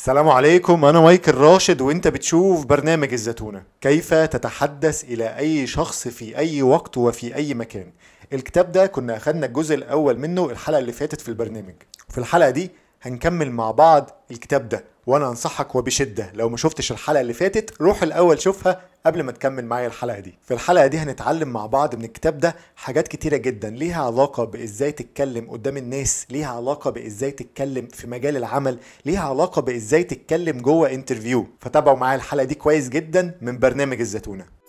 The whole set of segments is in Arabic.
السلام عليكم أنا مايكل راشد وأنت بتشوف برنامج الزتونة كيف تتحدث إلى أي شخص في أي وقت وفي أي مكان الكتاب ده كنا أخدنا الجزء الأول منه الحلقة اللي فاتت في البرنامج في الحلقة دي هنكمل مع بعض الكتاب ده وانا انصحك وبشده لو ما شفتش الحلقه اللي فاتت روح الاول شوفها قبل ما تكمل معايا الحلقه دي في الحلقه دي هنتعلم مع بعض من الكتاب ده حاجات كتيره جدا ليها علاقه بازاي تتكلم قدام الناس ليها علاقه بازاي تتكلم في مجال العمل ليها علاقه بازاي تتكلم جوه انترفيو فتابعوا معايا الحلقه دي كويس جدا من برنامج الزتونه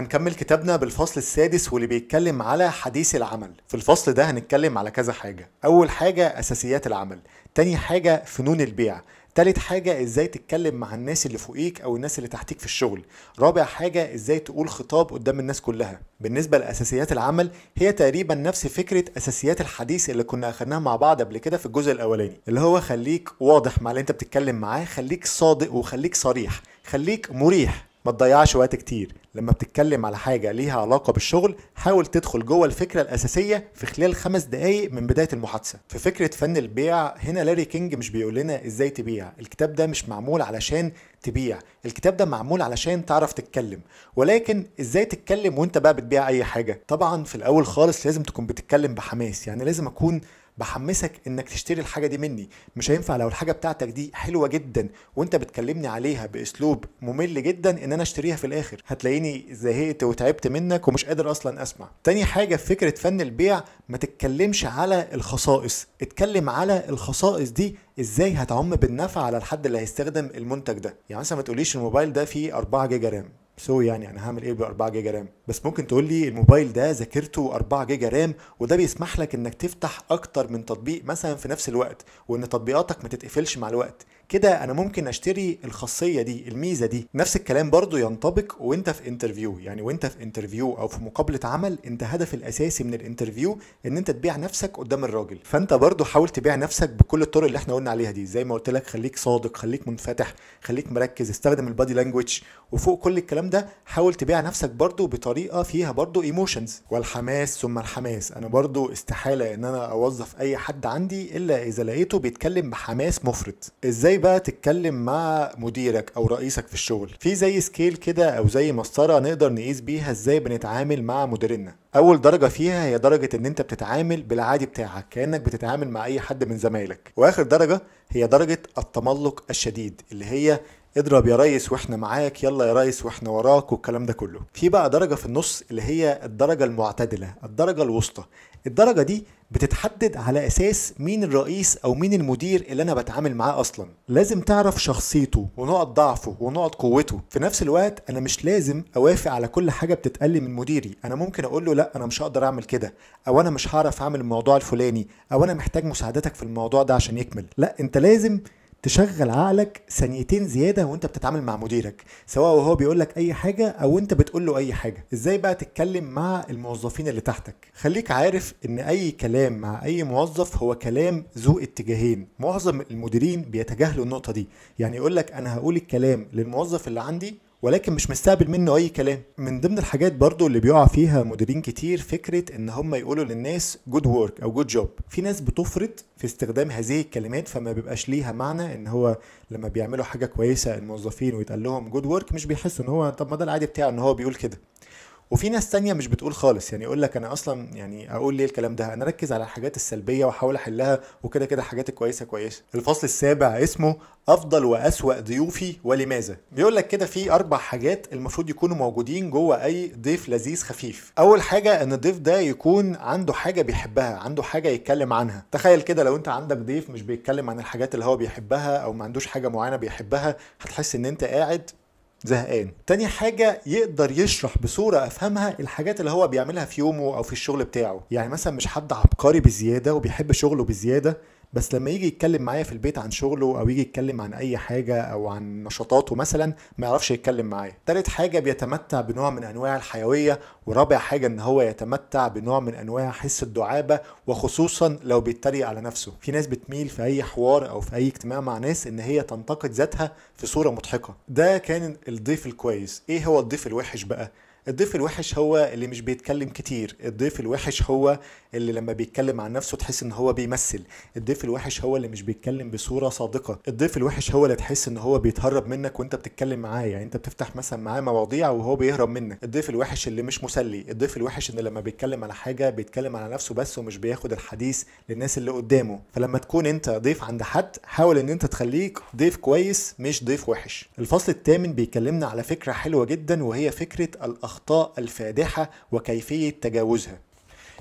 هنكمل كتابنا بالفصل السادس واللي بيتكلم على حديث العمل في الفصل ده هنتكلم على كذا حاجة أول حاجة أساسيات العمل تاني حاجة فنون البيع تالت حاجة ازاي تتكلم مع الناس اللي فوقيك او الناس اللي تحتيك في الشغل رابع حاجة ازاي تقول خطاب قدام الناس كلها بالنسبة لأساسيات العمل هي تقريبا نفس فكرة أساسيات الحديث اللي كنا أخدناها مع بعض قبل كده في الجزء الأولاني اللي هو خليك واضح مع اللي انت بتتكلم معاه خليك صادق وخليك صريح خليك مريح ما تضيعش وقت كتير لما بتتكلم على حاجة ليها علاقة بالشغل حاول تدخل جوه الفكرة الأساسية في خلال خمس دقايق من بداية المحادثة في فكرة فن البيع هنا لاري كينج مش بيقول لنا إزاي تبيع الكتاب ده مش معمول علشان تبيع الكتاب ده معمول علشان تعرف تتكلم ولكن ازاي تتكلم وانت بقى بتبيع اي حاجه طبعا في الاول خالص لازم تكون بتتكلم بحماس يعني لازم اكون بحمسك انك تشتري الحاجه دي مني مش هينفع لو الحاجه بتاعتك دي حلوه جدا وانت بتكلمني عليها باسلوب ممل جدا ان انا اشتريها في الاخر هتلاقيني زهقت وتعبت منك ومش قادر اصلا اسمع تاني حاجه في فكره فن البيع ما تتكلمش على الخصائص اتكلم على الخصائص دي ازاي هتعم بالنفع على الحد اللي هيستخدم المنتج ده يعني مثلا ما تقوليش الموبايل ده فيه 4 جيجا رام سو يعني انا هعمل ايه ب 4 جيجا رام بس ممكن تقول لي الموبايل ده ذاكرته 4 جيجا رام وده بيسمح لك انك تفتح اكتر من تطبيق مثلا في نفس الوقت وان تطبيقاتك ما تتقفلش مع الوقت كده انا ممكن اشتري الخاصيه دي الميزه دي نفس الكلام برضو ينطبق وانت في انترفيو يعني وانت في انترفيو او في مقابله عمل انت هدف الاساسي من الانترفيو ان انت تبيع نفسك قدام الراجل فانت برضو حاول تبيع نفسك بكل الطرق اللي احنا قلنا عليها دي زي ما قلت لك خليك صادق خليك منفتح خليك مركز استخدم البادي لانجوج وفوق كل الكلام ده حاول تبيع نفسك برضو بطريقه فيها برضو ايموشنز والحماس ثم الحماس انا برضو استحاله ان انا اوظف اي حد عندي الا اذا لقيته بيتكلم بحماس مفرط ازاي بقى تتكلم مع مديرك او رئيسك في الشغل في زي سكيل كده او زي مسطره نقدر نقيس بيها ازاي بنتعامل مع مديرنا اول درجه فيها هي درجه ان انت بتتعامل بالعادي بتاعك كانك بتتعامل مع اي حد من زمايلك واخر درجه هي درجه التملق الشديد اللي هي اضرب يا ريس واحنا معاك يلا يا ريس واحنا وراك والكلام ده كله في بقى درجه في النص اللي هي الدرجه المعتدله الدرجه الوسطى الدرجه دي بتتحدد على اساس مين الرئيس او مين المدير اللي انا بتعامل معاه اصلا لازم تعرف شخصيته ونقط ضعفه ونقط قوته في نفس الوقت انا مش لازم اوافق على كل حاجه بتتقال من مديري انا ممكن اقول له لا انا مش هقدر اعمل كده او انا مش هعرف اعمل الموضوع الفلاني او انا محتاج مساعدتك في الموضوع ده عشان يكمل لا انت لازم تشغل عقلك ثانيتين زياده وانت بتتعامل مع مديرك سواء وهو بيقول لك اي حاجه او انت بتقول له اي حاجه ازاي بقى تتكلم مع الموظفين اللي تحتك خليك عارف ان اي كلام مع اي موظف هو كلام ذو اتجاهين معظم المديرين بيتجاهلوا النقطه دي يعني يقول لك انا هقول الكلام للموظف اللي عندي ولكن مش مستقبل منه اي كلام من ضمن الحاجات برضو اللي بيقع فيها مديرين كتير فكره ان هم يقولوا للناس جود وورك او جود جوب في ناس بتفرط في استخدام هذه الكلمات فما بيبقاش ليها معنى ان هو لما بيعملوا حاجه كويسه الموظفين ويتقال لهم جود وورك مش بيحسوا ان هو طب ما ده العادي بتاعه ان هو بيقول كده وفي ناس تانية مش بتقول خالص يعني يقول لك انا اصلا يعني اقول ليه الكلام ده انا ركز على الحاجات السلبيه واحاول احلها وكده كده الحاجات الكويسه كويسه الفصل السابع اسمه افضل واسوا ضيوفي ولماذا بيقول لك كده في اربع حاجات المفروض يكونوا موجودين جوه اي ضيف لذيذ خفيف اول حاجه ان الضيف ده يكون عنده حاجه بيحبها عنده حاجه يتكلم عنها تخيل كده لو انت عندك ضيف مش بيتكلم عن الحاجات اللي هو بيحبها او ما عندوش حاجه معينه بيحبها هتحس ان انت قاعد زهقان تاني حاجة يقدر يشرح بصورة أفهمها الحاجات اللي هو بيعملها في يومه أو في الشغل بتاعه يعني مثلا مش حد عبقري بزيادة وبيحب شغله بزيادة بس لما يجي يتكلم معايا في البيت عن شغله او يجي يتكلم عن اي حاجه او عن نشاطاته مثلا ما يعرفش يتكلم معايا تالت حاجه بيتمتع بنوع من انواع الحيويه ورابع حاجه ان هو يتمتع بنوع من انواع حس الدعابه وخصوصا لو بيتريق على نفسه في ناس بتميل في اي حوار او في اي اجتماع مع ناس ان هي تنتقد ذاتها في صوره مضحكه ده كان الضيف الكويس ايه هو الضيف الوحش بقى الضيف الوحش هو اللي مش بيتكلم كتير الضيف الوحش هو اللي لما بيتكلم عن نفسه تحس ان هو بيمثل الضيف الوحش هو اللي مش بيتكلم بصوره صادقه الضيف الوحش هو اللي تحس ان هو بيتهرب منك وانت بتتكلم معاه يعني انت بتفتح مثلا معاه مواضيع وهو بيهرب منك الضيف الوحش اللي مش مسلي الضيف الوحش اللي لما بيتكلم على حاجه بيتكلم على نفسه بس ومش بياخد الحديث للناس اللي قدامه فلما تكون انت ضيف عند حد حاول ان انت تخليك ضيف كويس مش ضيف وحش الفصل الثامن بيكلمنا على فكره حلوه جدا وهي فكره الأخ الأخطاء الفادحة وكيفية تجاوزها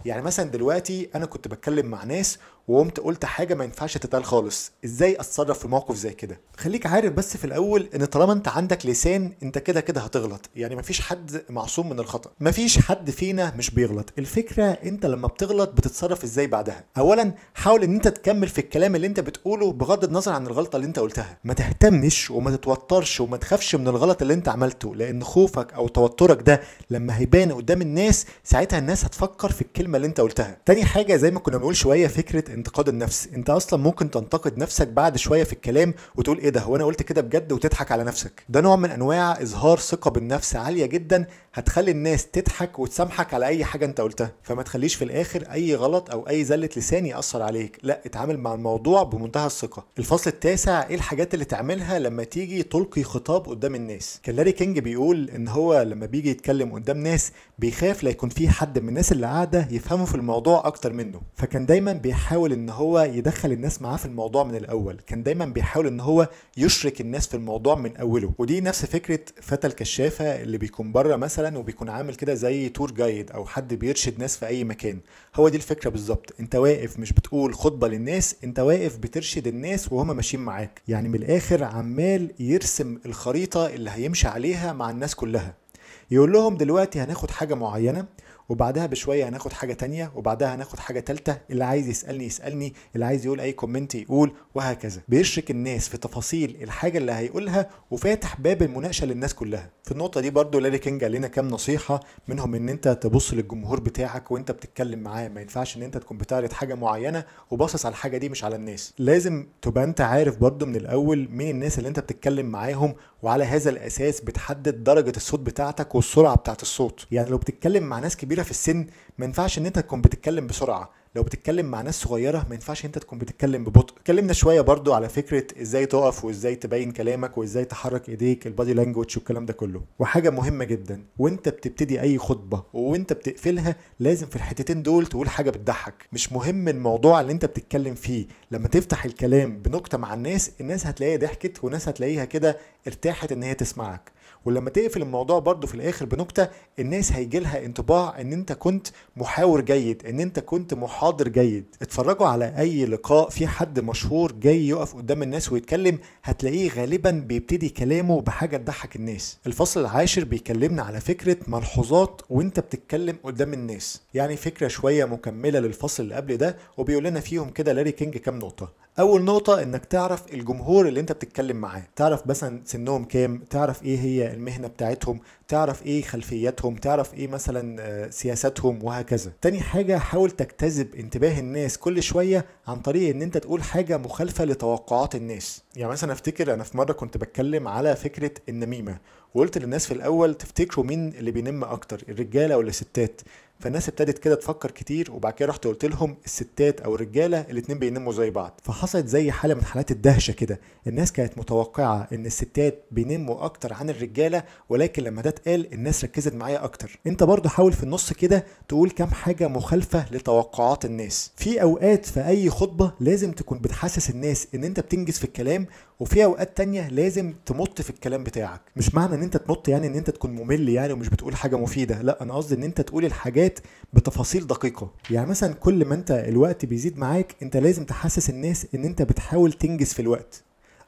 يعني مثلا دلوقتي أنا كنت بتكلم مع ناس وقمت قلت حاجه ما ينفعش تتقال خالص ازاي اتصرف في موقف زي كده خليك عارف بس في الاول ان طالما انت عندك لسان انت كده كده هتغلط يعني مفيش حد معصوم من الخطا مفيش حد فينا مش بيغلط الفكره انت لما بتغلط بتتصرف ازاي بعدها اولا حاول ان انت تكمل في الكلام اللي انت بتقوله بغض النظر عن الغلطه اللي انت قلتها ما تهتمش وما تتوترش وما تخافش من الغلط اللي انت عملته لان خوفك او توترك ده لما هيبان قدام الناس ساعتها الناس هتفكر في الكلمه اللي انت قلتها تاني حاجه زي ما كنا بنقول شويه فكره الانتقاد النفسي انت اصلا ممكن تنتقد نفسك بعد شويه في الكلام وتقول ايه ده هو انا قلت كده بجد وتضحك على نفسك ده نوع من انواع اظهار ثقه بالنفس عاليه جدا هتخلي الناس تضحك وتسامحك على اي حاجه انت قلتها فما تخليش في الاخر اي غلط او اي زله لسان ياثر عليك لا اتعامل مع الموضوع بمنتهى الثقه الفصل التاسع ايه الحاجات اللي تعملها لما تيجي تلقي خطاب قدام الناس كان لاري كينج بيقول ان هو لما بيجي يتكلم قدام ناس بيخاف لا يكون في حد من الناس اللي قاعده يفهمه في الموضوع اكتر منه فكان دايما بيحاول بيحاول ان هو يدخل الناس معاه في الموضوع من الاول كان دايما بيحاول ان هو يشرك الناس في الموضوع من اوله ودي نفس فكره فتى الكشافه اللي بيكون بره مثلا وبيكون عامل كده زي تور جايد او حد بيرشد ناس في اي مكان هو دي الفكره بالظبط انت واقف مش بتقول خطبه للناس انت واقف بترشد الناس وهما ماشيين معاك يعني من الاخر عمال يرسم الخريطه اللي هيمشي عليها مع الناس كلها يقول لهم دلوقتي هناخد حاجه معينه وبعدها بشويه هناخد حاجه تانية وبعدها هناخد حاجه ثالثه اللي عايز يسالني يسالني اللي عايز يقول اي كومنت يقول وهكذا بيشرك الناس في تفاصيل الحاجه اللي هيقولها وفاتح باب المناقشه للناس كلها في النقطه دي برضو لاري كينج قال لنا كام نصيحه منهم ان انت تبص للجمهور بتاعك وانت بتتكلم معاه ما ينفعش ان انت تكون بتعرض حاجه معينه وباصص على الحاجه دي مش على الناس لازم تبقى انت عارف برضو من الاول مين الناس اللي انت بتتكلم معاهم وعلى هذا الاساس بتحدد درجه الصوت بتاعتك والسرعه بتاعت الصوت يعني لو بتتكلم مع ناس كبيره في السن ما ينفعش ان انت تكون بتتكلم بسرعه لو بتتكلم مع ناس صغيره ما ينفعش انت تكون بتتكلم ببطء اتكلمنا شويه برضو على فكره ازاي تقف وازاي تبين كلامك وازاي تحرك ايديك البادي لانجوج والكلام ده كله وحاجه مهمه جدا وانت بتبتدي اي خطبه وانت بتقفلها لازم في الحتتين دول تقول حاجه بتضحك مش مهم الموضوع اللي انت بتتكلم فيه لما تفتح الكلام بنكته مع الناس الناس هتلاقيها ضحكت وناس هتلاقيها كده ارتاحت ان هي تسمعك ولما تقفل الموضوع برضو في الاخر بنكته الناس هيجي لها انطباع ان انت كنت محاور جيد ان انت كنت محاضر جيد اتفرجوا على اي لقاء في حد مشهور جاي يقف قدام الناس ويتكلم هتلاقيه غالبا بيبتدي كلامه بحاجه تضحك الناس الفصل العاشر بيكلمنا على فكره ملحوظات وانت بتتكلم قدام الناس يعني فكره شويه مكمله للفصل اللي قبل ده وبيقول لنا فيهم كده لاري كينج كام نقطه اول نقطه انك تعرف الجمهور اللي انت بتتكلم معاه تعرف مثلا سنهم كام تعرف ايه هي المهنه بتاعتهم تعرف ايه خلفياتهم تعرف ايه مثلا آه، سياساتهم وهكذا تاني حاجه حاول تجتذب انتباه الناس كل شويه عن طريق ان انت تقول حاجه مخالفه لتوقعات الناس يعني مثلا افتكر انا في مره كنت بتكلم على فكره النميمه وقلت للناس في الاول تفتكروا مين اللي بينم اكتر الرجاله ولا الستات فالناس ابتدت كده تفكر كتير وبعد كده رحت قلت لهم الستات او الرجاله الاتنين بيناموا زي بعض فحصلت زي حاله من حالات الدهشه كده الناس كانت متوقعه ان الستات بينموا اكتر عن الرجاله ولكن لما ده اتقال الناس ركزت معايا اكتر انت برضو حاول في النص كده تقول كام حاجه مخالفه لتوقعات الناس في اوقات في اي خطبه لازم تكون بتحسس الناس ان انت بتنجز في الكلام وفي اوقات تانية لازم تمط في الكلام بتاعك مش معنى ان انت تمط يعني ان انت تكون ممل يعني ومش بتقول حاجه مفيده لا انا قصدي ان انت تقول الحاجات الحاجات بتفاصيل دقيقه يعني مثلا كل ما انت الوقت بيزيد معاك انت لازم تحسس الناس ان انت بتحاول تنجز في الوقت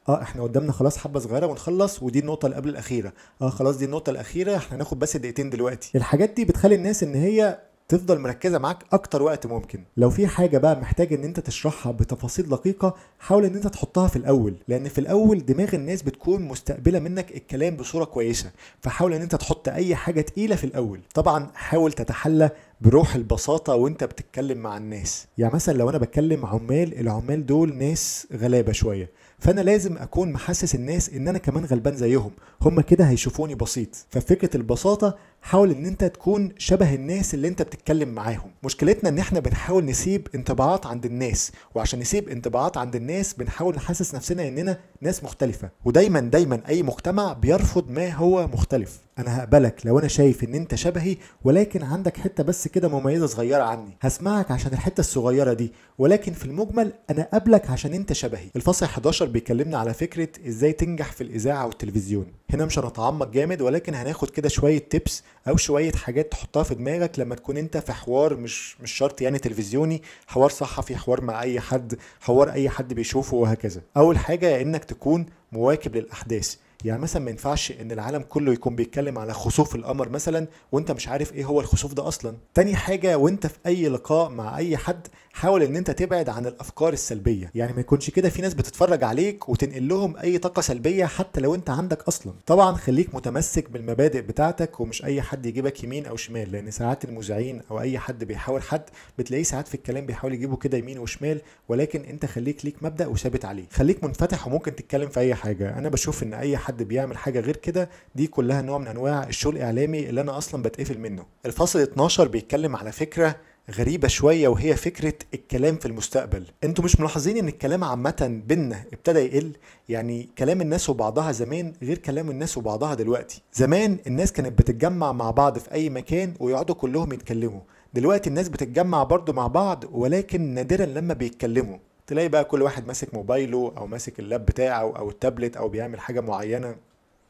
اه احنا قدامنا خلاص حبه صغيره ونخلص ودي النقطه اللي قبل الاخيره اه خلاص دي النقطه الاخيره احنا هناخد بس دقيقتين دلوقتي الحاجات دي بتخلي الناس ان هي تفضل مركزه معاك اكتر وقت ممكن لو في حاجه بقى محتاج ان انت تشرحها بتفاصيل دقيقه حاول ان انت تحطها في الاول لان في الاول دماغ الناس بتكون مستقبله منك الكلام بصوره كويسه فحاول ان انت تحط اي حاجه تقيله في الاول طبعا حاول تتحلى بروح البساطة وانت بتتكلم مع الناس يعني مثلا لو انا بتكلم عمال العمال دول ناس غلابة شوية فانا لازم اكون محسس الناس ان انا كمان غلبان زيهم هم كده هيشوفوني بسيط ففكرة البساطة حاول ان انت تكون شبه الناس اللي انت بتتكلم معاهم مشكلتنا ان احنا بنحاول نسيب انطباعات عند الناس وعشان نسيب انطباعات عند الناس بنحاول نحسس نفسنا اننا ناس مختلفه ودايما دايما اي مجتمع بيرفض ما هو مختلف انا هقبلك لو انا شايف ان انت شبهي ولكن عندك حته بس كده مميزه صغيره عني هسمعك عشان الحته الصغيره دي ولكن في المجمل انا قابلك عشان انت شبهي الفصل 11 بيكلمنا على فكره ازاي تنجح في الاذاعه والتلفزيون هنا مش هنتعمق جامد ولكن هناخد كده شويه تيبس او شويه حاجات تحطها في دماغك لما تكون انت في حوار مش مش شرط يعني تلفزيوني حوار صحفي حوار مع اي حد حوار اي حد بيشوفه وهكذا اول حاجه انك تكون مواكب للاحداث يعني مثلا ما ينفعش ان العالم كله يكون بيتكلم على خسوف القمر مثلا وانت مش عارف ايه هو الخسوف ده اصلا تاني حاجه وانت في اي لقاء مع اي حد حاول ان انت تبعد عن الافكار السلبيه يعني ما يكونش كده في ناس بتتفرج عليك وتنقل لهم اي طاقه سلبيه حتى لو انت عندك اصلا طبعا خليك متمسك بالمبادئ بتاعتك ومش اي حد يجيبك يمين او شمال لان ساعات المذيعين او اي حد بيحاول حد بتلاقيه ساعات في الكلام بيحاول يجيبه كده يمين وشمال ولكن انت خليك ليك مبدا وثابت عليه خليك منفتح وممكن تتكلم في اي حاجه انا بشوف ان اي حد حد بيعمل حاجه غير كده دي كلها نوع من انواع الشو الاعلامي اللي انا اصلا بتقفل منه الفصل 12 بيتكلم على فكره غريبة شوية وهي فكرة الكلام في المستقبل انتوا مش ملاحظين ان الكلام عامة بينا ابتدى يقل يعني كلام الناس وبعضها زمان غير كلام الناس وبعضها دلوقتي زمان الناس كانت بتتجمع مع بعض في اي مكان ويقعدوا كلهم يتكلموا دلوقتي الناس بتتجمع برضو مع بعض ولكن نادرا لما بيتكلموا تلاقي بقى كل واحد ماسك موبايله او ماسك اللاب بتاعه او التابلت او بيعمل حاجه معينه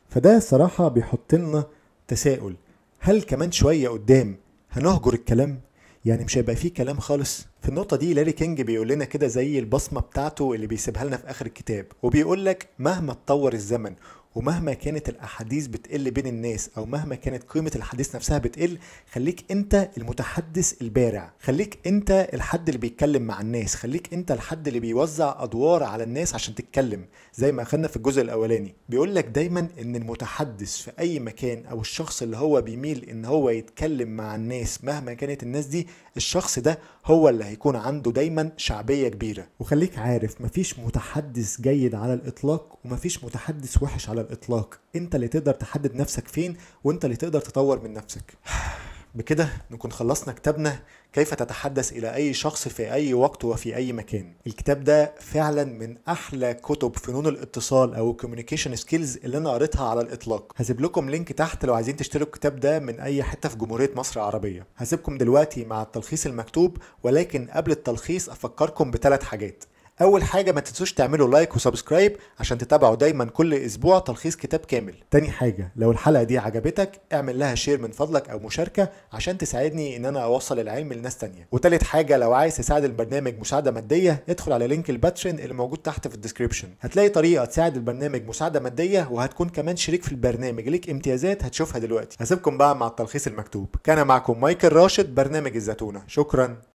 فده الصراحه بيحط لنا تساؤل هل كمان شويه قدام هنهجر الكلام يعني مش هيبقى فيه كلام خالص في النقطه دي لاري كينج بيقول لنا كده زي البصمه بتاعته اللي بيسيبها لنا في اخر الكتاب وبيقول لك مهما اتطور الزمن ومهما كانت الاحاديث بتقل بين الناس او مهما كانت قيمه الحديث نفسها بتقل خليك انت المتحدث البارع خليك انت الحد اللي بيتكلم مع الناس خليك انت الحد اللي بيوزع ادوار على الناس عشان تتكلم زي ما اخدنا في الجزء الاولاني بيقول لك دايما ان المتحدث في اي مكان او الشخص اللي هو بيميل ان هو يتكلم مع الناس مهما كانت الناس دي الشخص ده هو اللي هيكون عنده دايما شعبيه كبيره وخليك عارف مفيش متحدث جيد على الاطلاق ومفيش متحدث وحش على الإطلاق أنت اللي تقدر تحدد نفسك فين وأنت اللي تقدر تطور من نفسك بكده نكون خلصنا كتابنا كيف تتحدث إلى أي شخص في أي وقت وفي أي مكان الكتاب ده فعلا من أحلى كتب فنون الاتصال أو communication سكيلز اللي أنا قريتها على الإطلاق هسيب لكم لينك تحت لو عايزين تشتروا الكتاب ده من أي حتة في جمهورية مصر العربية هسيبكم دلوقتي مع التلخيص المكتوب ولكن قبل التلخيص أفكركم بثلاث حاجات اول حاجه ما تنسوش تعملوا لايك وسبسكرايب عشان تتابعوا دايما كل اسبوع تلخيص كتاب كامل تاني حاجه لو الحلقه دي عجبتك اعمل لها شير من فضلك او مشاركه عشان تساعدني ان انا اوصل العلم لناس تانية وتالت حاجه لو عايز تساعد البرنامج مساعده ماديه ادخل على لينك الباترين اللي موجود تحت في الديسكريبشن هتلاقي طريقه تساعد البرنامج مساعده ماديه وهتكون كمان شريك في البرنامج ليك امتيازات هتشوفها دلوقتي هسيبكم بقى مع التلخيص المكتوب كان معكم مايكل راشد برنامج الزتونه شكرا